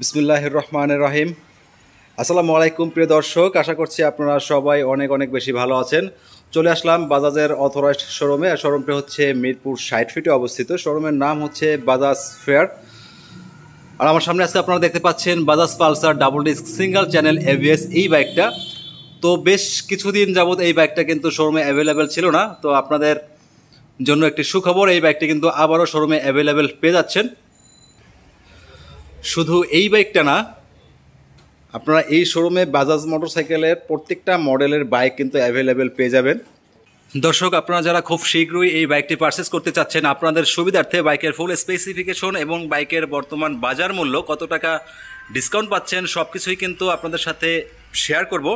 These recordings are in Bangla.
বিসমুল্লাহ রহমান রহিম আসসালামু আলাইকুম প্রিয় দর্শক আশা করছি আপনারা সবাই অনেক অনেক বেশি ভালো আছেন চলে আসলাম বাজাজের অথরাইজড শোরুমে শোরুমটি হচ্ছে মিরপুর সাইড ফিটে অবস্থিত শোরুমের নাম হচ্ছে বাজাজ ফেয়ার আর আমার সামনে আজকে আপনারা দেখতে পাচ্ছেন Bajaj Pulsar double disc single channel ABS এই বাইকটা তো বেশ কিছুদিন যাবৎ এই বাইকটা কিন্তু শোরুমে অ্যাভেলেবেল ছিল না তো আপনাদের জন্য একটি সুখবর এই বাইকটি কিন্তু আবারও শোরুমে অ্যাভেলেবেল পেয়ে যাচ্ছেন শুধু এই বাইকটা না আপনারা এই শোরুমে বাজাজ মোটরসাইকেলের প্রত্যেকটা মডেলের বাইক কিন্তু অ্যাভেলেবেল পেয়ে যাবেন দর্শক আপনারা যারা খুব শীঘ্রই এই বাইকটি পারচেস করতে চাচ্ছেন আপনাদের সুবিধার্থে বাইকের ফুল স্পেসিফিকেশন এবং বাইকের বর্তমান বাজার মূল্য কত টাকা ডিসকাউন্ট পাচ্ছেন সব কিছুই কিন্তু আপনাদের সাথে শেয়ার করব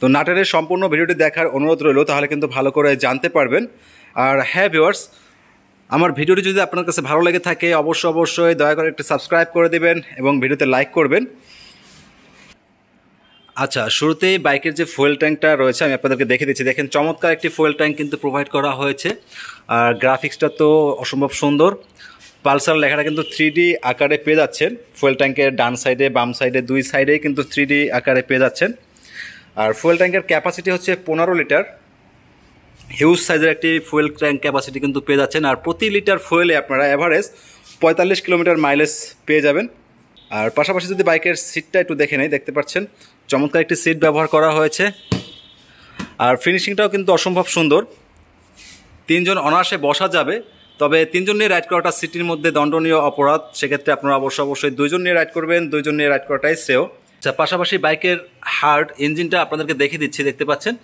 তো নাটারের সম্পূর্ণ ভিডিওটি দেখার অনুরোধ রইল তাহলে কিন্তু ভালো করে জানতে পারবেন আর হ্যাঁ ভিওয়ার্স আমার ভিডিওটি যদি আপনার কাছে ভালো লেগে থাকে অবশ্যই অবশ্যই দয়া করে একটু সাবস্ক্রাইব করে দেবেন এবং ভিডিওতে লাইক করবেন আচ্ছা শুরুতেই বাইকের যে ফুয়েল ট্যাঙ্কটা রয়েছে আমি আপনাদেরকে দেখে দিচ্ছি দেখেন চমৎকার একটি ফুয়েল ট্যাঙ্ক কিন্তু প্রোভাইড করা হয়েছে আর গ্রাফিক্সটা তো অসম্ভব সুন্দর পালসার লেখাটা কিন্তু থ্রি আকারে পেয়ে যাচ্ছেন ফুয়েল ট্যাঙ্কের ডান সাইডে বাম সাইডে দুই সাইডেই কিন্তু থ্রি আকারে পেয়ে যাচ্ছেন আর ফুয়েল ট্যাঙ্কের ক্যাপাসিটি হচ্ছে পনেরো লিটার হিউজ সাইজের একটি ফুয়েল ট্যাঙ্ক ক্যাপাসিটি কিন্তু পেয়ে যাচ্ছেন আর প্রতি লিটার ফুয়েলে আপনারা অ্যাভারেজ পঁয়তাল্লিশ কিলোমিটার মাইলেজ পেয়ে যাবেন আর পাশাপাশি যদি বাইকের সিটটা একটু দেখে নেই দেখতে পাচ্ছেন চমৎকার একটি সিট ব্যবহার করা হয়েছে আর ফিনিশিংটাও কিন্তু অসম্ভব সুন্দর তিনজন অনায়াসে বসা যাবে তবে তিনজন নিয়ে রাইড করাটা সিটির মধ্যে দণ্ডনীয় অপরাধ সেক্ষেত্রে আপনারা অবশ্য অবশ্যই দুইজন নিয়ে রাইড করবেন দুইজন নিয়ে রাইড করাটাই শ্রেয় আচ্ছা, পাশাপাশি বাইকের হার্ড ইঞ্জিনটা আপনাদেরকে দেখে দিচ্ছি দেখতে পাচ্ছেন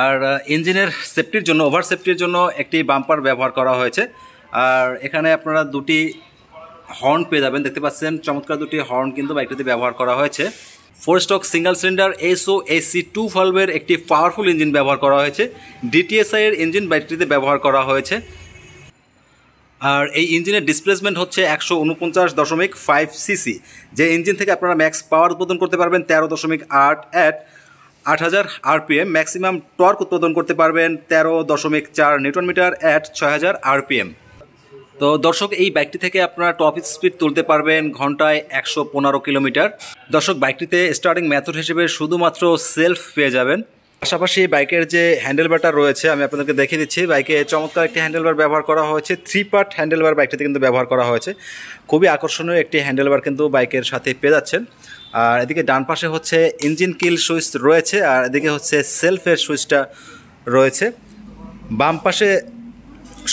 আর ইঞ্জিনের সেফটির জন্য ওভার সেফটির জন্য একটি বাম্পার ব্যবহার করা হয়েছে আর এখানে আপনারা দুটি হর্ন পেয়ে যাবেন দেখতে পাচ্ছেন চমৎকার দুটি হর্ন কিন্তু বাইকটিতে ব্যবহার করা হয়েছে ফোর স্টক সিঙ্গেল সিলিন্ডার এসও এসি টু ফালভের একটি পাওয়ারফুল ইঞ্জিন ব্যবহার করা হয়েছে ডিটিএসআই এর ইঞ্জিন বাইকটিতে ব্যবহার করা হয়েছে আর এই ইঞ্জিনের ডিসপ্লেসমেন্ট হচ্ছে একশো উনপঞ্চাশ দশমিক ফাইভ সিসি যে ইঞ্জিন থেকে আপনারা ম্যাক্স পাওয়ার উৎপাদন করতে পারবেন তেরো দশমিক আট অ্যাট আট হাজার আরপিএম ম্যাক্সিমাম টর্ক উৎপাদন করতে পারবেন তেরো দশমিক চার নিউটন মিটার অ্যাট ছয় হাজার আরপিএম তো দর্শক এই বাইকটি থেকে আপনারা টপ স্পিড তুলতে পারবেন ঘন্টায় একশো পনেরো কিলোমিটার দর্শক বাইকটিতে স্টার্টিং মেথড হিসেবে শুধুমাত্র সেলফ পেয়ে যাবেন পাশাপাশি বাইকের যে হ্যান্ডেল বারটা রয়েছে আমি আপনাদেরকে দেখিয়ে দিচ্ছি বাইকে চমৎকার একটি হ্যান্ডেল বার ব্যবহার করা হয়েছে থ্রি পার্ট হ্যান্ডেল বার বাইকটাতে কিন্তু ব্যবহার করা হয়েছে খুবই আকর্ষণীয় একটি হ্যান্ডেল বার কিন্তু বাইকের সাথে পেয়ে যাচ্ছেন আর এদিকে ডান পাশে হচ্ছে ইঞ্জিন কিল সুইচ রয়েছে আর এদিকে হচ্ছে সেলফের সুইচটা রয়েছে বাম পাশে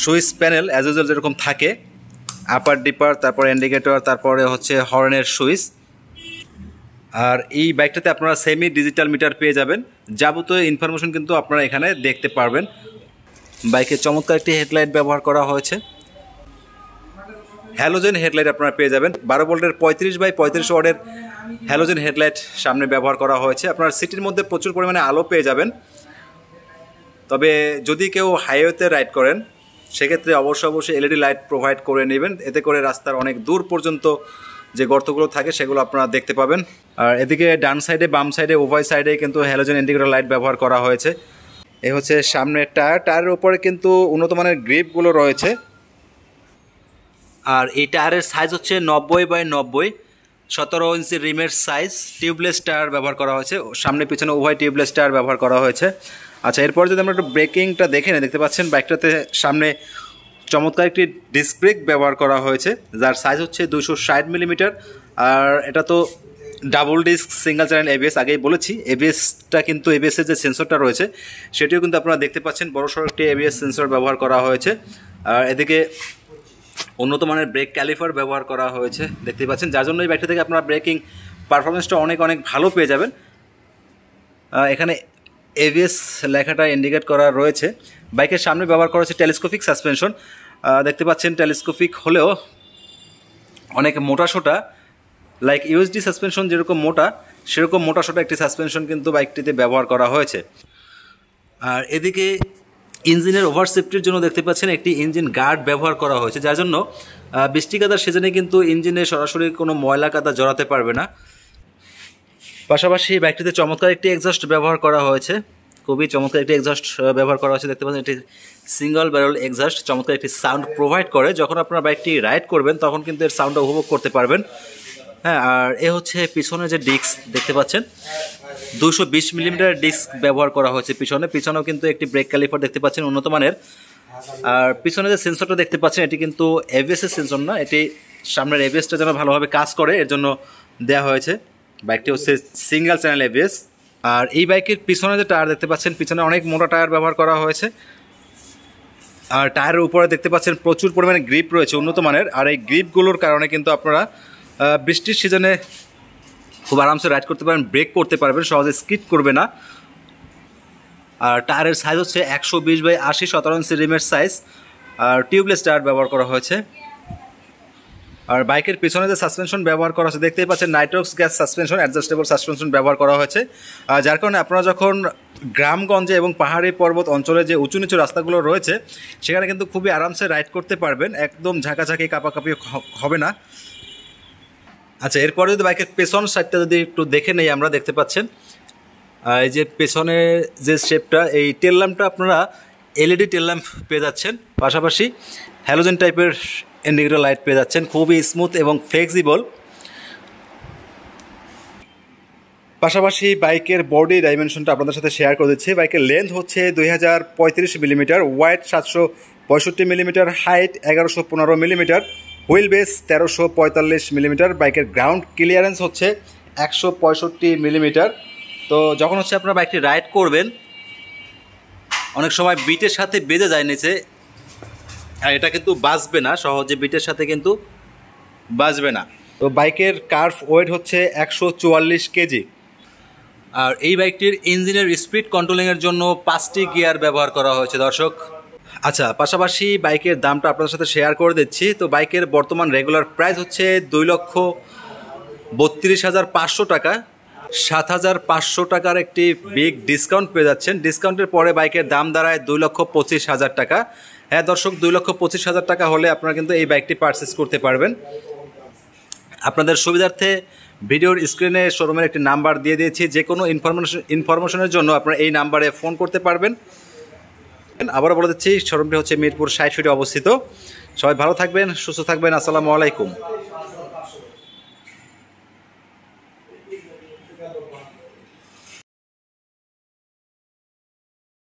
সুইচ প্যানেল অ্যাজ ইউজুয়াল যেরকম থাকে আপার ডিপার তারপর ইন্ডিকেটর তারপরে হচ্ছে হর্নের সুইচ আর এই বাইকটাতে আপনারা সেমি ডিজিটাল মিটার পেয়ে যাবেন যাবতীয় ইনফরমেশন কিন্তু আপনারা এখানে দেখতে পারবেন বাইকে চমৎকার একটি হেডলাইট ব্যবহার করা হয়েছে হ্যালোজেন হেডলাইট আপনারা পেয়ে যাবেন বারো বোল্টের পঁয়ত্রিশ বাই পঁয়ত্রিশ ওয়ার্ডের হ্যালোজেন হেডলাইট সামনে ব্যবহার করা হয়েছে আপনার সিটির মধ্যে প্রচুর পরিমাণে আলো পেয়ে যাবেন তবে যদি কেউ হাইওয়েতে রাইড করেন সেক্ষেত্রে অবশ্যই অবশ্যই এলইডি লাইট প্রোভাইড করে নেবেন এতে করে রাস্তার অনেক দূর পর্যন্ত যে গর্তগুলো থাকে সেগুলো আপনারা দেখতে পাবেন আর এদিকে ডান সাইডে বাম সাইডে উভয় সাইডে কিন্তু হ্যালোজেন ইন্ডিকেটর লাইট ব্যবহার করা হয়েছে এ হচ্ছে সামনের টায়ার টায়ারের উপরে কিন্তু উন্নত মানের গ্রিপগুলো রয়েছে আর এই টায়ারের সাইজ হচ্ছে নব্বই বাই নব্বই সতেরো ইঞ্চি রিমের সাইজ টিউবলেস টায়ার ব্যবহার করা হয়েছে সামনে পিছনে উভয় টিউবলেস টায়ার ব্যবহার করা হয়েছে আচ্ছা এরপর যদি আমরা একটু ব্রেকিংটা দেখে নিই দেখতে পাচ্ছেন বাইকটাতে সামনে চমৎকার একটি ডিস্ক ব্রেক ব্যবহার করা হয়েছে যার সাইজ হচ্ছে দুশো ষাট মিলিমিটার আর এটা তো double disc single channel ABS আগেই বলেছি এবিএসটা কিন্তু এবিএসের যে সেন্সরটা রয়েছে সেটিও কিন্তু আপনারা দেখতে পাচ্ছেন বড় সড়ো একটি এবিএস সেন্সর ব্যবহার করা হয়েছে আর এদিকে উন্নত মানের ব্রেক ক্যালিফার ব্যবহার করা হয়েছে দেখতে পাচ্ছেন যার জন্য এই ব্যাগটা থেকে আপনারা ব্রেকিং পারফরমেন্সটা অনেক অনেক ভালো পেয়ে যাবেন এখানে এভিএস লেখাটা ইন্ডিকেট করা রয়েছে বাইকের সামনে ব্যবহার করা হচ্ছে টেলিস্কোপিক সাসপেনশন দেখতে পাচ্ছেন টেলিস্কোপিক হলেও অনেক মোটাসোটা লাইক ইউএসডি সাসপেনশন যেরকম মোটা সেরকম মোটাসোটা একটি সাসপেনশন কিন্তু বাইকটিতে ব্যবহার করা হয়েছে আর এদিকে ইঞ্জিনের ওভার সেফটির জন্য দেখতে পাচ্ছেন একটি ইঞ্জিন গার্ড ব্যবহার করা হয়েছে যার জন্য বৃষ্টি কাদার সেজনে কিন্তু ইঞ্জিনে সরাসরি কোনো ময়লা কাদা জড়াতে পারবে না পাশাপাশি বাইকটিতে চমৎকার একটি এক্সস্ট ব্যবহার করা হয়েছে খুবই চমৎকার একটি এক্সস্ট ব্যবহার করা হয়েছে দেখতে পাচ্ছেন এটি সিঙ্গল ব্যারেল এক্সস্ট চমৎকার একটি সাউন্ড প্রোভাইড করে যখন আপনারা বাইকটি রাইড করবেন তখন কিন্তু এর সাউন্ডটা উপভোগ করতে পারবেন হ্যাঁ আর এ হচ্ছে পিছনে যে ডিস্ক দেখতে পাচ্ছেন দুশো বিশ মিলিমিটার ডিস্ক ব্যবহার করা হয়েছে পিছনে পিছনেও কিন্তু একটি ব্রেক ক্যালিফার দেখতে পাচ্ছেন উন্নত মানের আর পিছনে যে সেন্সরটা দেখতে পাচ্ছেন এটি কিন্তু এভিএসের সেন্সর না এটি সামনের এভিএসটা যেন ভালোভাবে কাজ করে এর জন্য দেওয়া হয়েছে বাইকটি হচ্ছে সিঙ্গেল চ্যানেল এভিএস আর এই বাইকের পিছনে যে টায়ার দেখতে পাচ্ছেন পিছনে অনেক মোটা টায়ার ব্যবহার করা হয়েছে আর টায়ারের উপরে দেখতে পাচ্ছেন প্রচুর পরিমাণে গ্রিপ রয়েছে উন্নত মানের আর এই গ্রিপগুলোর কারণে কিন্তু আপনারা বৃষ্টির সিজনে খুব আরামসে রাইড করতে পারেন ব্রেক করতে পারবেন সহজে স্কিট করবে না আর টায়ারের সাইজ হচ্ছে একশো বিশ বাই আশি সতেরো ইঞ্চি রিমের সাইজ আর টিউবলেস টায়ার ব্যবহার করা হয়েছে আর বাইকের পিছনে যে সাসপেনশন ব্যবহার করা হয়েছে দেখতেই পাচ্ছেন nitrox gas suspension adjustable suspension ব্যবহার করা হয়েছে যার কারণে আপনারা যখন গ্রামগঞ্জে এবং পাহাড়ি পর্বত অঞ্চলে যে উঁচু নিচু রাস্তাগুলো রয়েছে সেখানে কিন্তু খুবই আরামসে রাইড করতে পারবেন একদম ঝাঁকাঝাঁকি কাপাকাপি হবে না আচ্ছা এরপরে যদি বাইকের পেছন সাইডটা যদি একটু দেখে নেই আমরা দেখতে পাচ্ছেন এই যে পেছনে যে শেপটা এই টেল ল্যাম্পটা আপনারা এলইডি টেল ল্যাম্প পেয়ে যাচ্ছেন পাশাপাশি হ্যালোজেন টাইপের ইন্ডিগ্রো লাইট পেয়ে যাচ্ছেন খুবই স্মুথ এবং ফ্লেক্সিবল পাশাপাশি বাইকের বডি ডাইমেনশনটা আপনাদের সাথে শেয়ার করে দিচ্ছি বাইকের লেন্থ হচ্ছে দুই হাজার পঁয়ত্রিশ মিলিমিটার ওয়াইড সাতশো পঁয়ষট্টি মিলিমিটার হাইট এগারোশো পনেরো মিলিমিটার হুইল বেস তেরোশো পঁয়তাল্লিশ মিলিমিটার বাইকের গ্রাউন্ড ক্লিয়ারেন্স হচ্ছে একশো পঁয়ষট্টি মিলিমিটার তো যখন হচ্ছে আপনারা বাইকটি রাইড করবেন অনেক সময় বিটের সাথে বেঁধে যায় নিচে আর হ্যাঁ, এটা কিন্তু বাঁচবে না সহজে বিটের সাথে কিন্তু বাঁচবে না তো বাইকের কার্ভ ওয়েট হচ্ছে একশো কেজি আর এই বাইকটির ইঞ্জিনের স্পিড কন্ট্রোলিংয়ের জন্য পাঁচটি গিয়ার ব্যবহার করা হয়েছে দর্শক আচ্ছা পাশাপাশি বাইকের দামটা আপনার সাথে শেয়ার করে দিচ্ছি তো বাইকের বর্তমান রেগুলার প্রাইস হচ্ছে দুই লক্ষ বত্রিশ হাজার পাঁচশো টাকা সাত হাজার পাঁচশো টাকার একটি বিগ ডিসকাউন্ট পেয়ে যাচ্ছেন ডিসকাউন্টের পরে বাইকের দাম দাঁড়ায় দুই লক্ষ পঁচিশ হাজার টাকা হ্যাঁ দর্শক দুই লক্ষ পঁচিশ হাজার টাকা হলে আপনারা কিন্তু এই বাইকটি পারচেস করতে পারবেন আপনাদের সুবিধার্থে ভিডিওর স্ক্রিনে শোরুমের একটি নাম্বার দিয়ে দিয়েছি যে কোনো ইনফরমেশন ইনফরমেশনের জন্য আপনারা এই নাম্বারে ফোন করতে পারবেন আবারও বলে দিচ্ছি শোরুমটি হচ্ছে মিরপুর সাইড অবস্থিত সবাই ভালো থাকবেন সুস্থ থাকবেন আসসালামু আলাইকুম